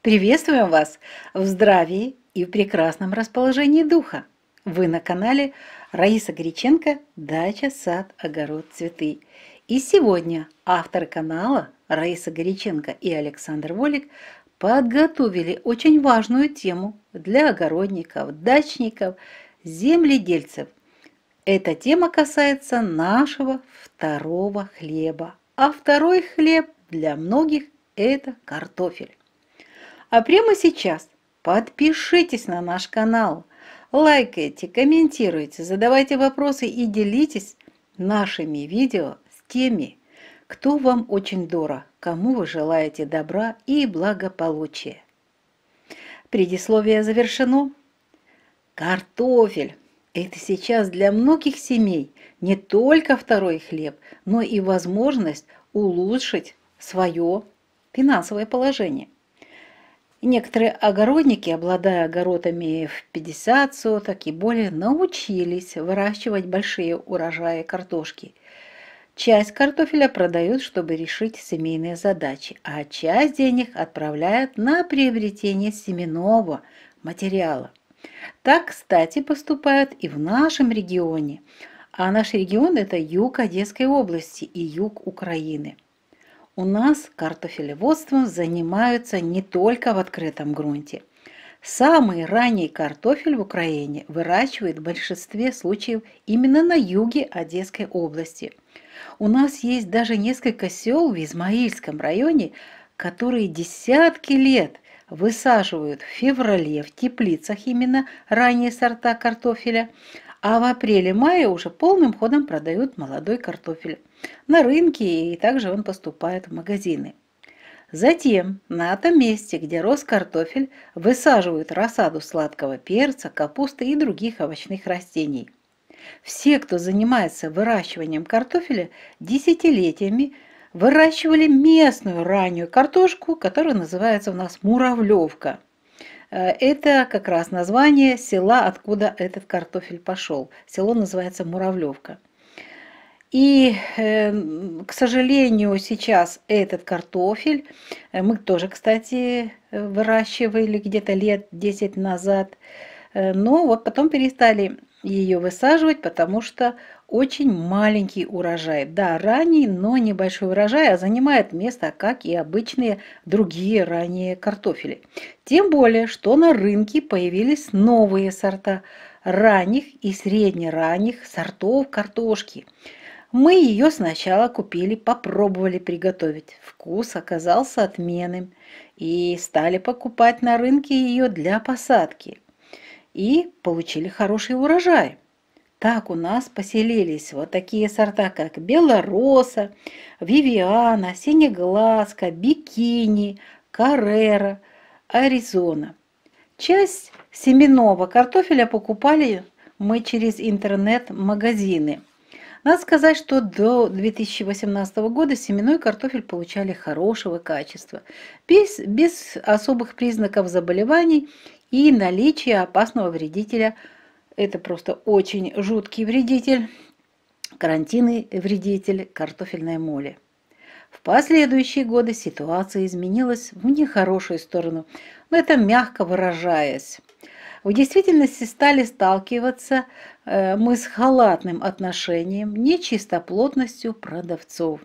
Приветствуем вас в здравии и в прекрасном расположении духа. Вы на канале Раиса Гриченко «Дача, сад, огород, цветы». И сегодня авторы канала Раиса Горяченко и Александр Волик подготовили очень важную тему для огородников, дачников, земледельцев. Эта тема касается нашего второго хлеба. А второй хлеб для многих – это картофель. А прямо сейчас подпишитесь на наш канал, лайкайте, комментируйте, задавайте вопросы и делитесь нашими видео с теми, кто вам очень дорог, кому вы желаете добра и благополучия. Предисловие завершено. Картофель – это сейчас для многих семей не только второй хлеб, но и возможность улучшить свое финансовое положение некоторые огородники, обладая огородами в 50 соток и более, научились выращивать большие урожаи картошки. Часть картофеля продают, чтобы решить семейные задачи, а часть денег отправляют на приобретение семенного материала. Так, кстати, поступают и в нашем регионе. А наш регион – это юг Одесской области и юг Украины – у нас картофелеводством занимаются не только в открытом грунте. Самый ранний картофель в Украине выращивают в большинстве случаев именно на юге Одесской области. У нас есть даже несколько сел в Измаильском районе, которые десятки лет высаживают в феврале в теплицах именно ранние сорта картофеля, а в апреле-мае уже полным ходом продают молодой картофель на рынке и также он поступает в магазины. Затем на том месте, где рос картофель, высаживают рассаду сладкого перца, капусты и других овощных растений. Все, кто занимается выращиванием картофеля, десятилетиями выращивали местную раннюю картошку, которая называется у нас муравлевка – Э, это как раз название села, откуда этот картофель пошел. Село называется Муравлевка. И, э, к сожалению, сейчас этот картофель, э, мы тоже, кстати, выращивали где-то лет 10 назад, но вот потом перестали ее высаживать, потому что очень маленький урожай. Да, ранний, но небольшой урожай, а занимает место, как и обычные другие ранние картофели. Тем более, что на рынке появились новые сорта ранних и среднеранних сортов картошки. Мы ее сначала купили, попробовали приготовить. Вкус оказался отменным и стали покупать на рынке ее для посадки. И получили хороший урожай. Так у нас поселились вот такие сорта, как белороса, вивиана, синеглазка, бикини, каррера, аризона. Часть семенного картофеля покупали мы через интернет-магазины. Надо сказать, что до 2018 года семенной картофель получали хорошего качества, без, без особых признаков заболеваний и наличия опасного вредителя – это просто очень жуткий вредитель. Карантинный вредитель картофельной моли. В последующие годы ситуация изменилась в нехорошую сторону, но это мягко выражаясь. В действительности стали сталкиваться э, мы с халатным отношением, нечистоплотностью продавцов.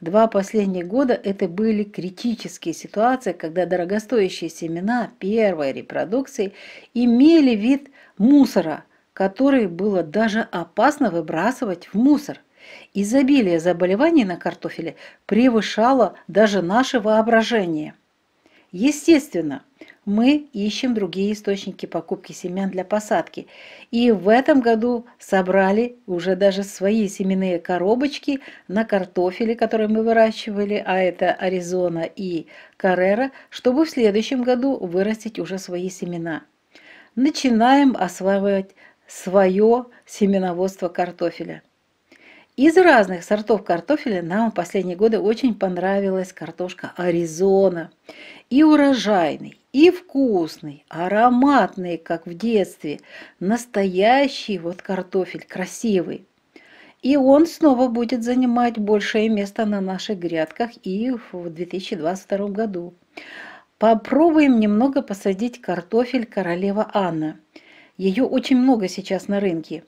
Два последних года это были критические ситуации, когда дорогостоящие семена первой репродукции имели вид мусора, который было даже опасно выбрасывать в мусор. Изобилие заболеваний на картофеле превышало даже наше воображение. Естественно, мы ищем другие источники покупки семян для посадки. И в этом году собрали уже даже свои семенные коробочки на картофеле, который мы выращивали, а это Аризона и Карера, чтобы в следующем году вырастить уже свои семена начинаем осваивать свое семеноводство картофеля. Из разных сортов картофеля нам в последние годы очень понравилась картошка Аризона. И урожайный, и вкусный, ароматный, как в детстве. Настоящий вот картофель, красивый. И он снова будет занимать большее место на наших грядках и в 2022 году. Попробуем немного посадить картофель королева Анна. Ее очень много сейчас на рынке.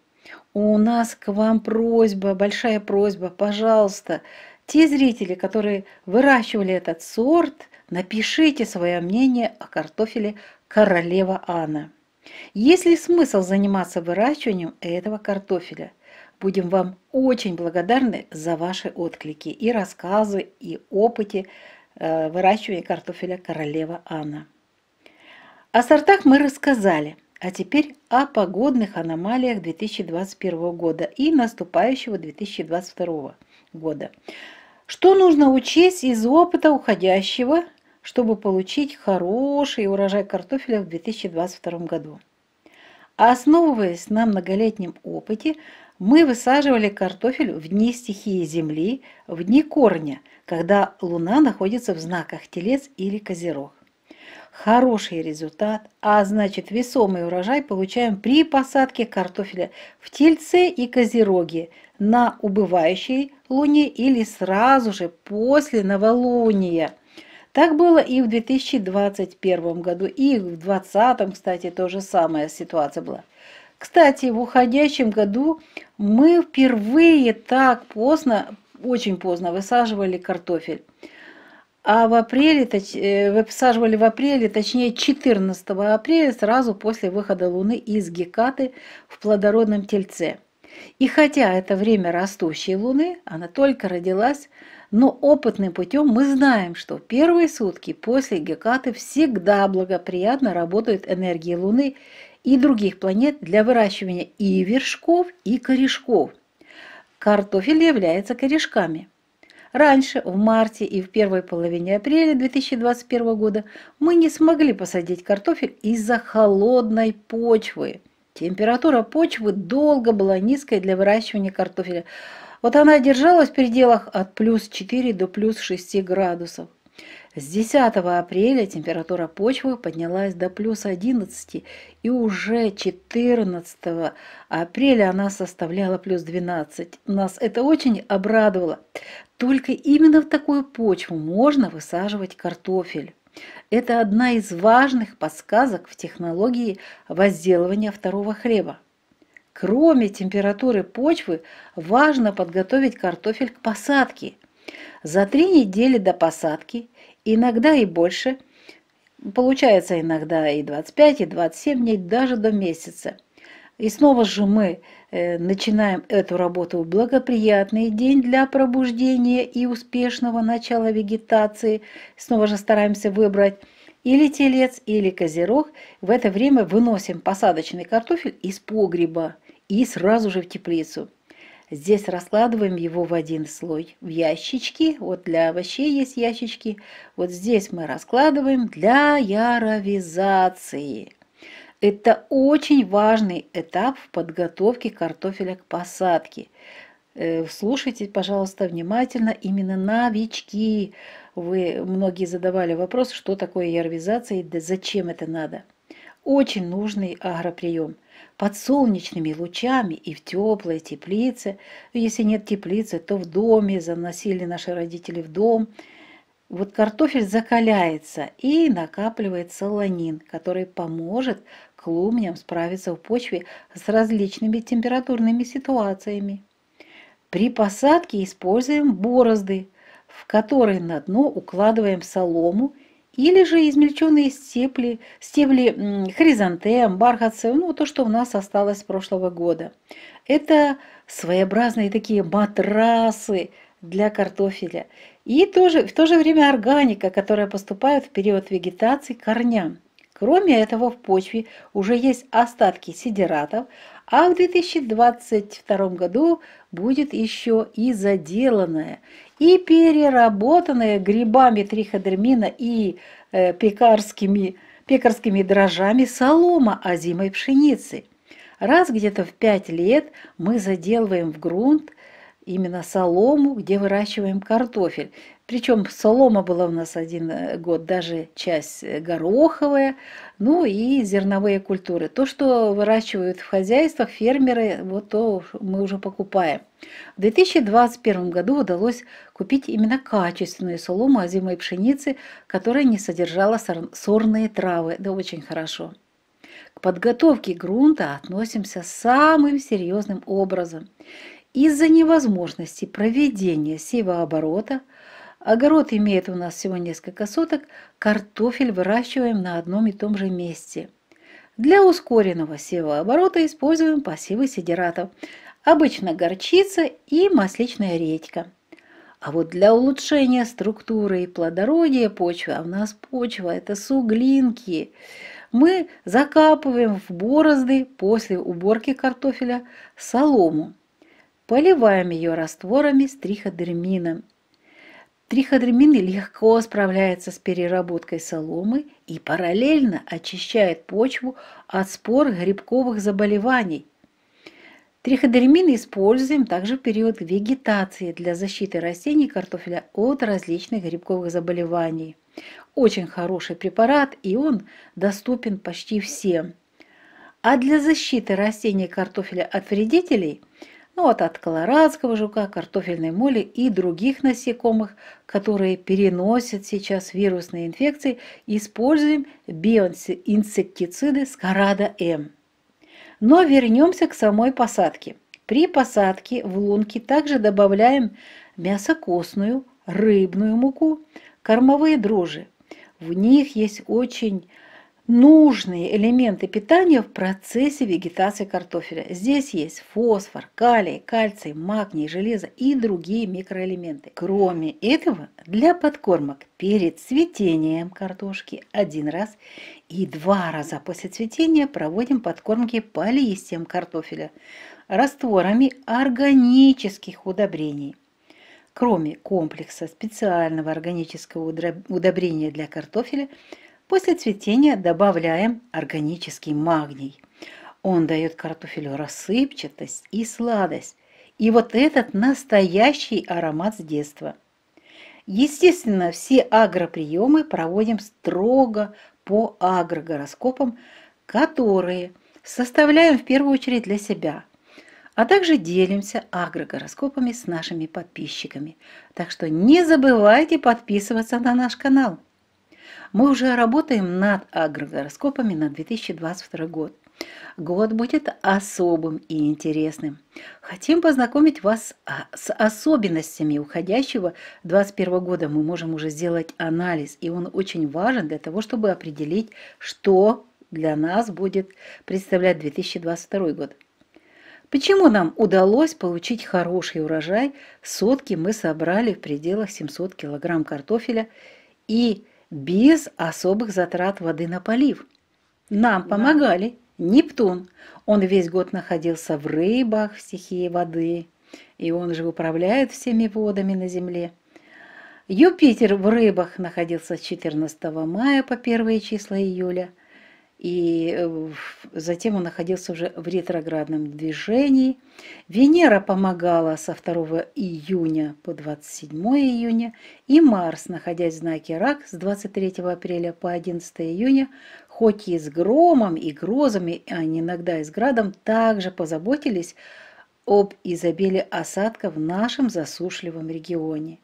У нас к вам просьба, большая просьба, пожалуйста. Те зрители, которые выращивали этот сорт, напишите свое мнение о картофеле королева Анна. Есть ли смысл заниматься выращиванием этого картофеля? Будем вам очень благодарны за ваши отклики и рассказы, и опыты. Э, выращивания картофеля «Королева Анна». О сортах мы рассказали, а теперь о погодных аномалиях 2021 года и наступающего 2022 года. Что нужно учесть из опыта уходящего, чтобы получить хороший урожай картофеля в 2022 году? Основываясь на многолетнем опыте, мы высаживали картофель в дни стихии Земли, в дни корня, когда Луна находится в знаках Телец или Козерог. Хороший результат, а значит весомый урожай получаем при посадке картофеля в Тельце и Козероге на убывающей Луне или сразу же после новолуния. Так было и в 2021 году, и в 2020, кстати, то же самое ситуация была. Кстати, в уходящем году мы впервые так поздно, очень поздно высаживали картофель. А в апреле, точ, э, высаживали в апреле, точнее 14 апреля, сразу после выхода Луны из Гекаты в плодородном тельце. И хотя это время растущей Луны, она только родилась, но опытным путем мы знаем, что первые сутки после Гекаты всегда благоприятно работают энергии Луны и других планет для выращивания и вершков, и корешков. Картофель является корешками. Раньше, в марте и в первой половине апреля 2021 года, мы не смогли посадить картофель из-за холодной почвы. Температура почвы долго была низкой для выращивания картофеля. Вот она держалась в пределах от плюс 4 до плюс 6 градусов. С 10 апреля температура почвы поднялась до плюс 11, и уже 14 апреля она составляла плюс 12. Нас это очень обрадовало. Только именно в такую почву можно высаживать картофель. Это одна из важных подсказок в технологии возделывания второго хлеба. Кроме температуры почвы, важно подготовить картофель к посадке. За три недели до посадки иногда и больше. Получается иногда и 25, и 27 дней, даже до месяца. И снова же мы э, начинаем эту работу в благоприятный день для пробуждения и успешного начала вегетации. Снова же стараемся выбрать или телец, или козерог. В это время выносим посадочный картофель из погреба и сразу же в теплицу. Здесь раскладываем его в один слой в ящички. Вот для овощей есть ящички. Вот здесь мы раскладываем для яровизации. Это очень важный этап в подготовке картофеля к посадке. Э, слушайте, пожалуйста, внимательно именно новички. Вы многие задавали вопрос, что такое яровизация и зачем это надо. Очень нужный агроприем – под солнечными лучами и в теплой теплице. Ну, если нет теплицы, то в доме заносили наши родители в дом. Вот картофель закаляется и накапливает солонин, который поможет клубням справиться в почве с различными температурными ситуациями. При посадке используем борозды, в которые на дно укладываем солому или же измельченные стебли, стебли хризантем, бархатцев, ну, то, что у нас осталось с прошлого года. Это своеобразные такие матрасы для картофеля. И тоже, в то же время органика, которая поступает в период вегетации корням. Кроме этого, в почве уже есть остатки сидератов, а в 2022 году будет еще и заделанная и переработанная грибами триходермина и э, пекарскими, пекарскими дрожжами солома озимой пшеницы. Раз где-то в 5 лет мы заделываем в грунт именно солому, где выращиваем картофель. Причем солома была у нас один э, год, даже часть э, гороховая, ну и зерновые культуры. То, что выращивают в хозяйствах фермеры, вот то мы уже покупаем. В 2021 году удалось купить именно качественную солому озимой пшеницы, которая не содержала сорные травы. Да очень хорошо. К подготовке грунта относимся самым серьезным образом. Из-за невозможности проведения оборота Огород имеет у нас всего несколько соток, картофель выращиваем на одном и том же месте. Для ускоренного сева оборота используем пассивы сидератов, обычно горчица и масличная редька. А вот для улучшения структуры и плодородия почвы, а у нас почва – это суглинки, мы закапываем в борозды после уборки картофеля солому. Поливаем ее растворами с триходермином – Триходермин легко справляется с переработкой соломы и параллельно очищает почву от спор грибковых заболеваний. Триходермин используем также в период вегетации для защиты растений картофеля от различных грибковых заболеваний. Очень хороший препарат и он доступен почти всем. А для защиты растений картофеля от вредителей – ну вот от колорадского жука, картофельной моли и других насекомых, которые переносят сейчас вирусные инфекции, используем биоинсектициды Скарада-М. Но вернемся к самой посадке. При посадке в лунки также добавляем мясокосную, рыбную муку, кормовые дрожжи. В них есть очень нужные элементы питания в процессе вегетации картофеля. Здесь есть фосфор, калий, кальций, магний, железо и другие микроэлементы. Кроме этого, для подкормок перед цветением картошки один раз и два раза после цветения проводим подкормки по листьям картофеля растворами органических удобрений. Кроме комплекса специального органического удобрения для картофеля, После цветения добавляем органический магний. Он дает картофелю рассыпчатость и сладость. И вот этот настоящий аромат с детства. Естественно, все агроприемы проводим строго по агрогороскопам, которые составляем в первую очередь для себя, а также делимся агрогороскопами с нашими подписчиками. Так что не забывайте подписываться на наш канал. Мы уже работаем над агрогороскопами на 2022 год. Год будет особым и интересным. Хотим познакомить вас а, с особенностями уходящего 2021 года. Мы можем уже сделать анализ, и он очень важен для того, чтобы определить, что для нас будет представлять 2022 год. Почему нам удалось получить хороший урожай? Сотки мы собрали в пределах 700 кг картофеля и без особых затрат воды на полив. Нам помогали Нептун. Он весь год находился в рыбах, в стихии воды, и он же управляет всеми водами на Земле. Юпитер в рыбах находился с 14 мая по 1 числа июля – и э, затем он находился уже в ретроградном движении. Венера помогала со 2 июня по 27 июня, и Марс, находясь в знаке Рак с 23 апреля по 11 июня, хоть и с громом и грозами, а иногда и с градом, также позаботились об изобилии осадка в нашем засушливом регионе.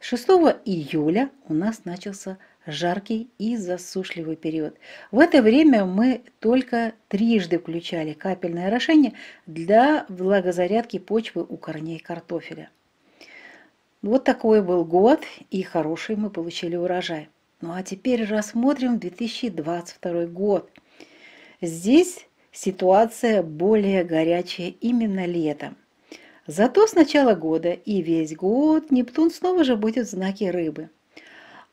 6 июля у нас начался жаркий и засушливый период. В это время мы только трижды включали капельное орошение для влагозарядки почвы у корней картофеля. Вот такой был год, и хороший мы получили урожай. Ну а теперь рассмотрим 2022 год. Здесь ситуация более горячая именно летом. Зато с начала года и весь год Нептун снова же будет в знаке рыбы –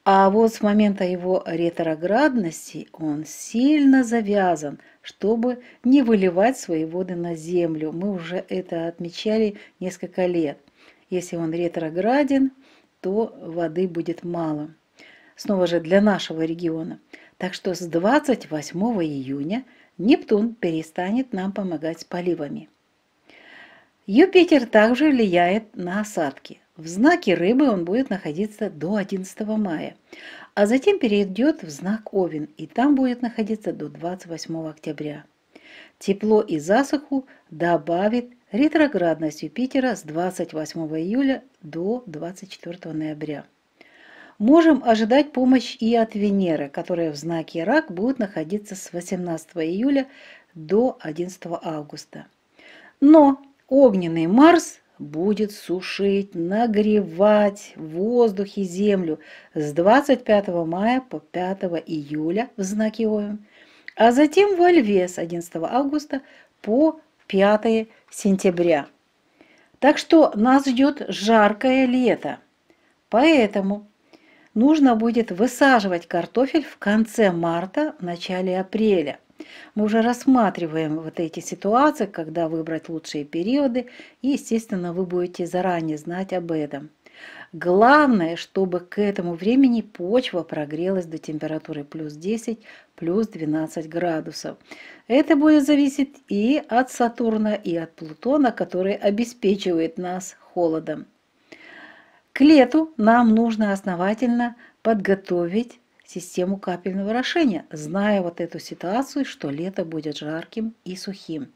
а вот с момента его ретроградности он сильно завязан, чтобы не выливать свои воды на землю. Мы уже это отмечали несколько лет. Если он ретрограден, то воды будет мало. Снова же для нашего региона. Так что с 28 июня Нептун перестанет нам помогать с поливами. Юпитер также влияет на осадки. В знаке рыбы он будет находиться до 11 мая, а затем перейдет в знак Овен, и там будет находиться до 28 октября. Тепло и засуху добавит ретроградность Юпитера с 28 июля до 24 ноября. Можем ожидать помощь и от Венеры, которая в знаке Рак будет находиться с 18 июля до 11 августа. Но огненный Марс будет сушить, нагревать воздух и землю с 25 мая по 5 июля в знаке Овен, а затем во Льве с 11 августа по 5 сентября. Так что нас ждет жаркое лето. Поэтому нужно будет высаживать картофель в конце марта, в начале апреля – мы уже рассматриваем вот эти ситуации, когда выбрать лучшие периоды, и, естественно, вы будете заранее знать об этом. Главное, чтобы к этому времени почва прогрелась до температуры плюс 10, плюс 12 градусов. Это будет зависеть и от Сатурна, и от Плутона, который обеспечивает нас холодом. К лету нам нужно основательно подготовить систему капельного орошения, зная вот эту ситуацию, что лето будет жарким и сухим,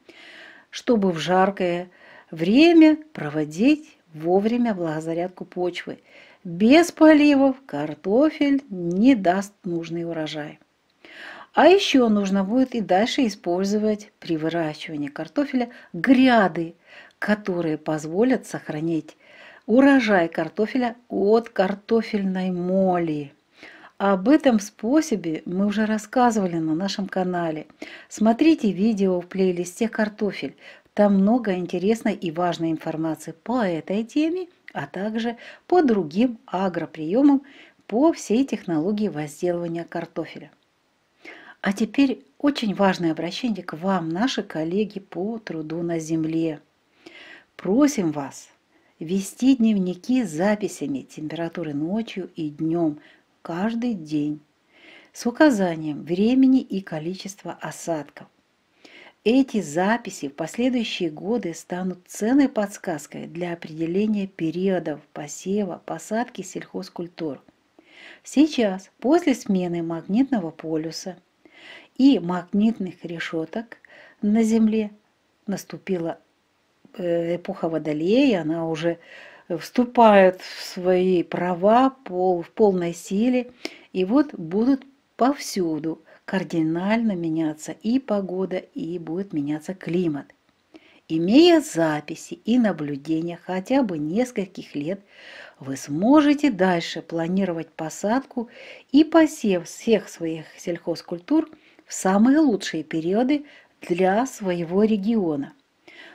чтобы в жаркое время проводить вовремя влагозарядку почвы. Без поливов картофель не даст нужный урожай. А еще нужно будет и дальше использовать при выращивании картофеля гряды, которые позволят сохранить урожай картофеля от картофельной моли. Об этом способе мы уже рассказывали на нашем канале. Смотрите видео в плейлисте «Картофель». Там много интересной и важной информации по этой теме, а также по другим агроприемам по всей технологии возделывания картофеля. А теперь очень важное обращение к вам, наши коллеги по труду на земле. Просим вас вести дневники с записями температуры ночью и днем – каждый день с указанием времени и количества осадков. Эти записи в последующие годы станут ценной подсказкой для определения периодов посева, посадки сельхозкультур. Сейчас, после смены магнитного полюса и магнитных решеток на Земле, наступила э, эпоха Водолея, она уже вступают в свои права пол, в полной силе, и вот будут повсюду кардинально меняться и погода, и будет меняться климат. Имея записи и наблюдения хотя бы нескольких лет, вы сможете дальше планировать посадку и посев всех своих сельхозкультур в самые лучшие периоды для своего региона –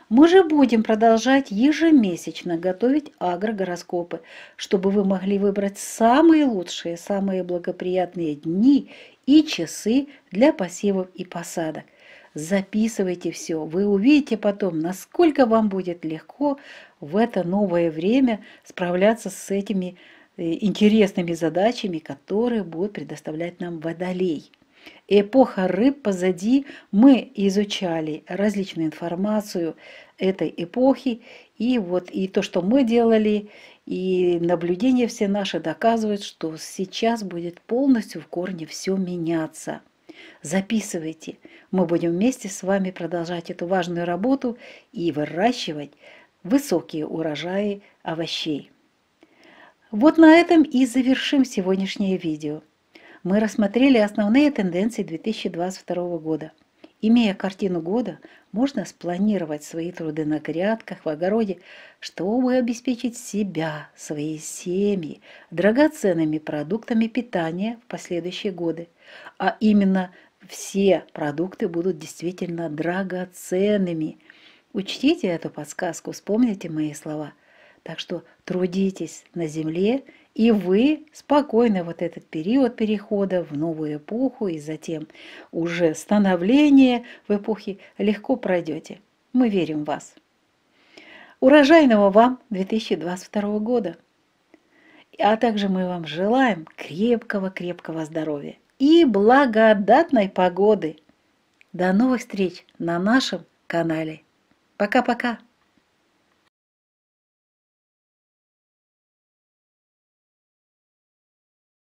мы же будем продолжать ежемесячно готовить агрогороскопы, чтобы вы могли выбрать самые лучшие, самые благоприятные дни и часы для посевов и посадок. Записывайте все, вы увидите потом, насколько вам будет легко в это новое время справляться с этими э, интересными задачами, которые будет предоставлять нам водолей. Эпоха рыб позади, мы изучали различную информацию этой эпохи, и вот и то, что мы делали, и наблюдения все наши доказывают, что сейчас будет полностью в корне все меняться. Записывайте, мы будем вместе с вами продолжать эту важную работу и выращивать высокие урожаи овощей. Вот на этом и завершим сегодняшнее видео мы рассмотрели основные тенденции 2022 года. Имея картину года, можно спланировать свои труды на грядках, в огороде, чтобы обеспечить себя, свои семьи, драгоценными продуктами питания в последующие годы. А именно все продукты будут действительно драгоценными. Учтите эту подсказку, вспомните мои слова. Так что трудитесь на земле и вы спокойно вот этот период перехода в новую эпоху и затем уже становление в эпохе легко пройдете. Мы верим в вас. Урожайного вам 2022 года. А также мы вам желаем крепкого-крепкого здоровья и благодатной погоды. До новых встреч на нашем канале. Пока-пока!